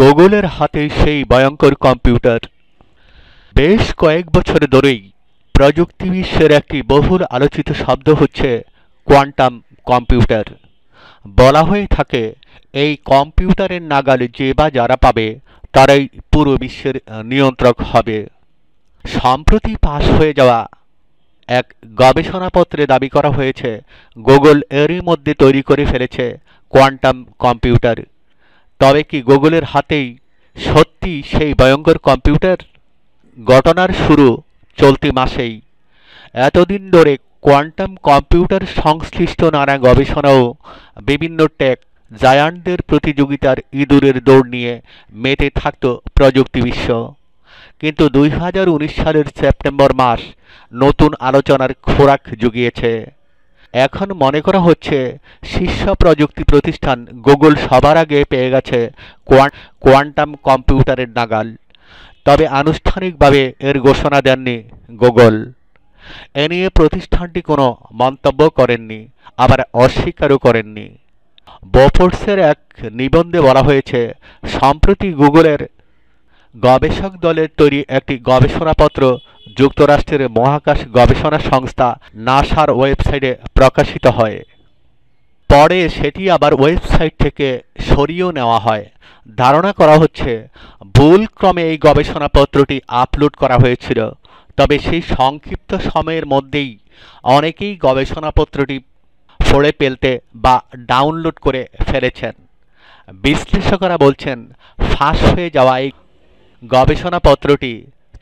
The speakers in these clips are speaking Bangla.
গুগলের হাতে সেই ভয়ঙ্কর কম্পিউটার বেশ কয়েক বছর ধরেই প্রযুক্তি বিশ্বের একটি বহুল আলোচিত শব্দ হচ্ছে কোয়ান্টাম কম্পিউটার বলা হয়ে থাকে এই কম্পিউটারের নাগালে যে বা যারা পাবে তারাই পুরো বিশ্বের নিয়ন্ত্রক হবে সম্প্রতি পাশ হয়ে যাওয়া এক গবেষণাপত্রে দাবি করা হয়েছে গুগল এরই মধ্যে তৈরি করে ফেলেছে কোয়ান্টাম কম্পিউটার তবে কি গুগলের হাতেই সত্যি সেই ভয়ঙ্কর কম্পিউটার ঘটনার শুরু চলতি মাসেই এতদিন ধরে কোয়ান্টাম কম্পিউটার সংশ্লিষ্ট নানা গবেষণাও বিভিন্ন ট্যাক জায়ান্টদের প্রতিযোগিতার ইঁদুরের দৌড় নিয়ে মেতে থাকত প্রযুক্তি বিশ্ব কিন্তু দুই সালের সেপ্টেম্বর মাস নতুন আলোচনার খোরাক জুগিয়েছে এখন মনে করা হচ্ছে শীর্ষ প্রযুক্তি প্রতিষ্ঠান গুগল সবার আগে পেয়ে গেছে কোয়ান্টাম কম্পিউটারের নাগাল তবে আনুষ্ঠানিকভাবে এর ঘোষণা দেননি গুগল এ নিয়ে প্রতিষ্ঠানটি কোনো মন্তব্য করেননি আবার অস্বীকারও করেননি বফোর্সের এক নিবন্ধে বলা হয়েছে সম্প্রতি গুগলের গবেষক দলের তৈরি একটি গবেষণাপত্র যুক্তরাষ্ট্রের মহাকাশ গবেষণা সংস্থা নাসার ওয়েবসাইটে প্রকাশিত হয় পরে সেটি আবার ওয়েবসাইট থেকে সরিয়েও নেওয়া হয় ধারণা করা হচ্ছে ভুল ক্রমে এই গবেষণাপত্রটি আপলোড করা হয়েছিল তবে সেই সংক্ষিপ্ত সময়ের মধ্যেই অনেকেই গবেষণাপত্রটি পড়ে ফেলতে বা ডাউনলোড করে ফেলেছেন বিশ্লেষকরা বলছেন ফাঁস হয়ে যাওয়া এই গবেষণাপত্রটি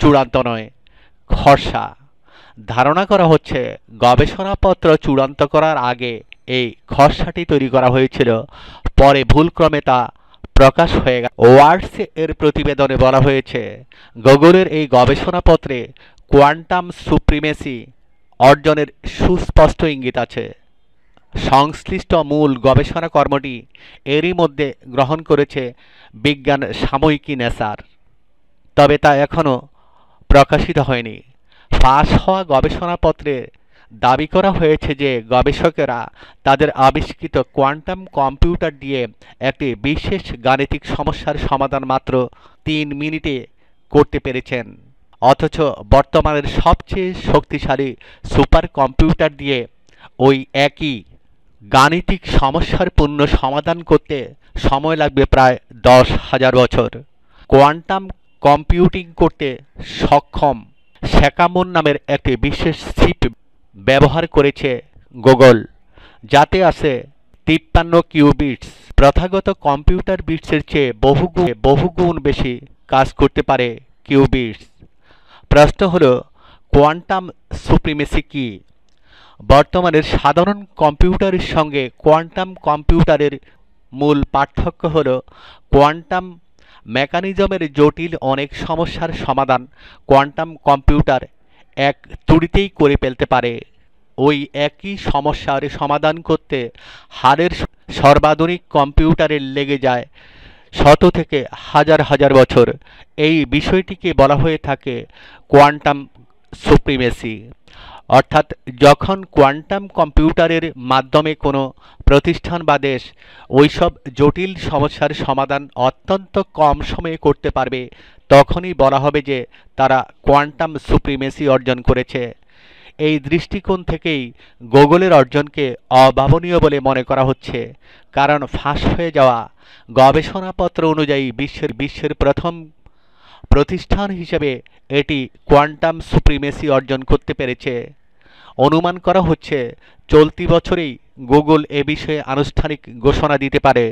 চূড়ান্ত নয় খসা ধারণা করা হচ্ছে গবেষণাপত্র চূড়ান্ত করার আগে এই খসাটি তৈরি করা হয়েছিল পরে ভুলক্রমে তা প্রকাশ হয়ে গেল ওয়ার্ডস এর প্রতিবেদনে বলা হয়েছে গুগলের এই গবেষণাপত্রে কোয়ান্টাম সুপ্রিমেসি অর্জনের সুস্পষ্ট ইঙ্গিত আছে সংশ্লিষ্ট মূল গবেষণা কর্মটি এরই মধ্যে গ্রহণ করেছে বিজ্ঞান সাময়িকী নেসার তবে তা এখনও প্রকাশিত হয়নি ফাঁস হওয়া গবেষণাপত্রে দাবি করা হয়েছে যে গবেষকেরা তাদের আবিষ্কৃত কোয়ান্টাম কম্পিউটার দিয়ে একটি বিশেষ গাণিতিক সমস্যার সমাধান মাত্র তিন মিনিটে করতে পেরেছেন অথচ বর্তমানের সবচেয়ে শক্তিশালী সুপার কম্পিউটার দিয়ে ওই একই গাণিতিক সমস্যার পূর্ণ সমাধান করতে সময় লাগবে প্রায় দশ হাজার বছর কোয়ান্টাম কম্পিউটিং করতে সক্ষম শ্যাকামুন নামের একটি বিশেষ সিপ ব্যবহার করেছে গুগল যাতে আছে তিপ্পান্ন কিউবিটস প্রথাগত কম্পিউটার বিটসের চেয়ে বহুগুণ বহুগুণ বেশি কাজ করতে পারে কিউবিটস প্রশ্ন হল কোয়ান্টাম সুপ্রিমেসি কি বর্তমানের সাধারণ কম্পিউটারের সঙ্গে কোয়ান্টাম কম্পিউটারের মূল পার্থক্য হল কোয়ান্টাম মেকানিজমের জটিল অনেক সমস্যার সমাধান কোয়ান্টাম কম্পিউটার এক তুড়িতেই করে ফেলতে পারে ওই একই সমস্যার সমাধান করতে হারের সর্বাধুনিক কম্পিউটারে লেগে যায় শত থেকে হাজার হাজার বছর এই বিষয়টিকে বলা হয়ে থাকে কোয়ান্টাম সুপ্রিমেসি অর্থাৎ যখন কোয়ান্টাম কম্পিউটারের মাধ্যমে কোনো প্রতিষ্ঠান বা দেশ ওইসব জটিল সমস্যার সমাধান অত্যন্ত কম সময়ে করতে পারবে তখনই বলা হবে যে তারা কোয়ান্টাম সুপ্রিমেসি অর্জন করেছে এই দৃষ্টিকোণ থেকেই গুগলের অর্জনকে অভাবনীয় বলে মনে করা হচ্ছে কারণ ফাঁস হয়ে যাওয়া গবেষণাপত্র অনুযায়ী বিশ্বের বিশ্বের প্রথম প্রতিষ্ঠান হিসেবে এটি কোয়ান্টাম সুপ্রিমেসি অর্জন করতে পেরেছে অনুমান করা হচ্ছে চলতি বছরেই গুগল এ বিষয়ে আনুষ্ঠানিক ঘোষণা দিতে পারে